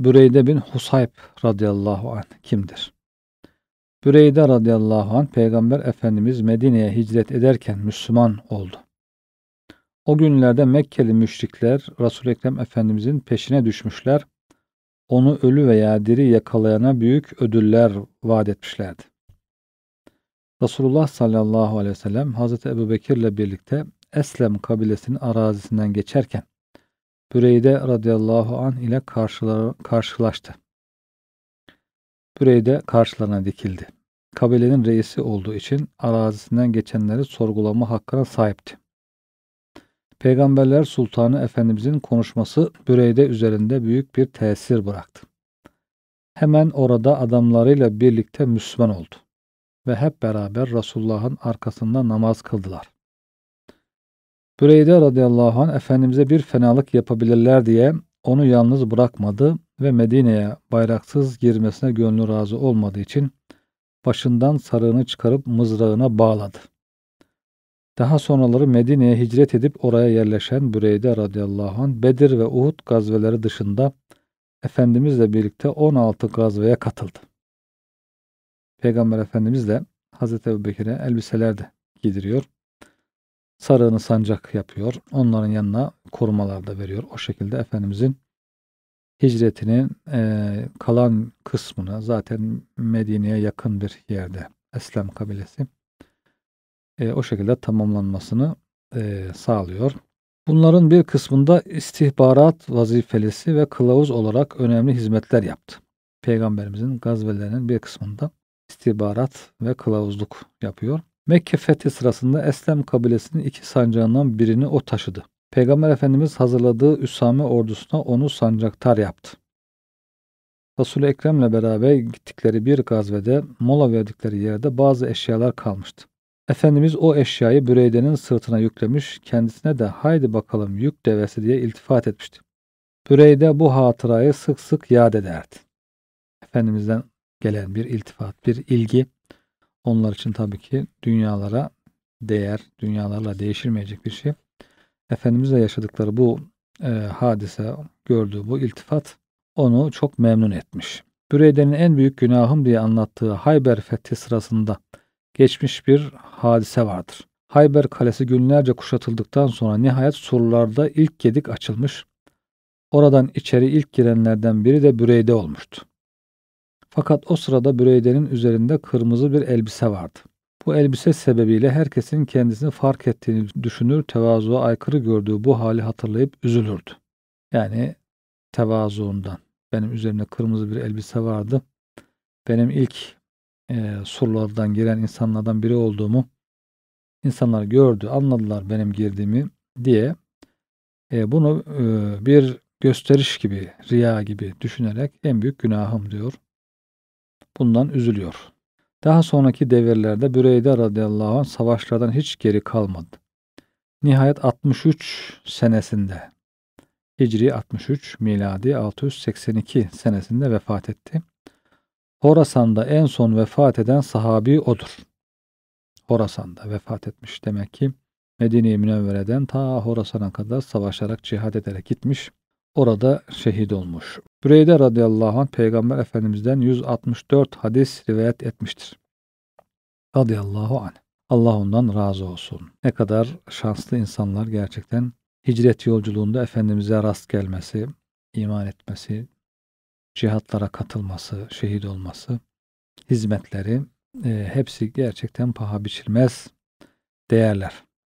Büreyde bin Husayb radıyallahu anh kimdir? Büreyde radıyallahu anh Peygamber Efendimiz Medine'ye hicret ederken Müslüman oldu. O günlerde Mekkeli müşrikler resul Ekrem Efendimizin peşine düşmüşler. Onu ölü veya diri yakalayana büyük ödüller vaat etmişlerdi. Resulullah sallallahu aleyhi ve sellem Hazreti Ebu Bekir'le birlikte Eslem kabilesinin arazisinden geçerken Büreyde radıyallahu an ile karşılaştı. Büreyde karşılarına dikildi. Kabilenin reisi olduğu için arazisinden geçenleri sorgulama hakkına sahipti. Peygamberler Sultanı Efendimizin konuşması Büreyde üzerinde büyük bir tesir bıraktı. Hemen orada adamlarıyla birlikte Müslüman oldu ve hep beraber Resulullah'ın arkasında namaz kıldılar. Büreyde radıyallahu anh Efendimiz'e bir fenalık yapabilirler diye onu yalnız bırakmadı ve Medine'ye bayraksız girmesine gönlü razı olmadığı için başından sarığını çıkarıp mızrağına bağladı. Daha sonraları Medine'ye hicret edip oraya yerleşen Büreyde radıyallahu anh Bedir ve Uhud gazveleri dışında Efendimizle birlikte 16 gazveye katıldı. Peygamber Efendimiz de Hazreti Ebu Bekir'e elbiseler de giydiriyor sarığını sancak yapıyor. Onların yanına korumalar da veriyor. O şekilde Efendimizin hicretinin e, kalan kısmını zaten Medine'ye yakın bir yerde Eslem kabilesi e, o şekilde tamamlanmasını e, sağlıyor. Bunların bir kısmında istihbarat vazifelisi ve kılavuz olarak önemli hizmetler yaptı. Peygamberimizin gazvelerinin bir kısmında istihbarat ve kılavuzluk yapıyor. Mekke fethi sırasında Eslem kabilesinin iki sancağından birini o taşıdı. Peygamber Efendimiz hazırladığı Üsame ordusuna onu sancaktar yaptı. Resul-i Ekrem'le beraber gittikleri bir gazvede mola verdikleri yerde bazı eşyalar kalmıştı. Efendimiz o eşyayı Büreyde'nin sırtına yüklemiş, kendisine de haydi bakalım yük devesi diye iltifat etmişti. Büreyde bu hatırayı sık sık yad ederdi. Efendimiz'den gelen bir iltifat, bir ilgi onlar için tabii ki dünyalara değer, dünyalarla değişilmeyecek bir şey. Efendimizle yaşadıkları bu e, hadise, gördüğü bu iltifat onu çok memnun etmiş. Büreyde'nin en büyük günahım diye anlattığı Hayber fethi sırasında geçmiş bir hadise vardır. Hayber kalesi günlerce kuşatıldıktan sonra nihayet surlarda ilk gedik açılmış. Oradan içeri ilk girenlerden biri de Büreyde olmuştu. Fakat o sırada Bröyden'in üzerinde kırmızı bir elbise vardı. Bu elbise sebebiyle herkesin kendisini fark ettiğini düşünür, tevazuya aykırı gördüğü bu hali hatırlayıp üzülürdü. Yani tevazuundan. Benim üzerimde kırmızı bir elbise vardı. Benim ilk e, surlardan giren insanlardan biri olduğumu insanlar gördü, anladılar benim girdiğimi diye e, bunu e, bir gösteriş gibi, riya gibi düşünerek en büyük günahım diyor bundan üzülüyor. Daha sonraki devirlerde Büreyde radıyallahu anh savaşlardan hiç geri kalmadı. Nihayet 63 senesinde Hicri 63 miladi 682 senesinde vefat etti. Horasan'da en son vefat eden sahabi odur. Horasan'da vefat etmiş demek ki Medine-i Münevvere'den ta Horasan'a kadar savaşarak cihad ederek gitmiş orada şehit olmuş. Büreyde radıyallahu anh peygamber efendimizden 164 hadis rivayet etmiştir. Radıyallahu anh. Allah ondan razı olsun. Ne kadar şanslı insanlar gerçekten hicret yolculuğunda Efendimiz'e rast gelmesi, iman etmesi, cihatlara katılması, şehit olması, hizmetleri e, hepsi gerçekten paha biçilmez değerler.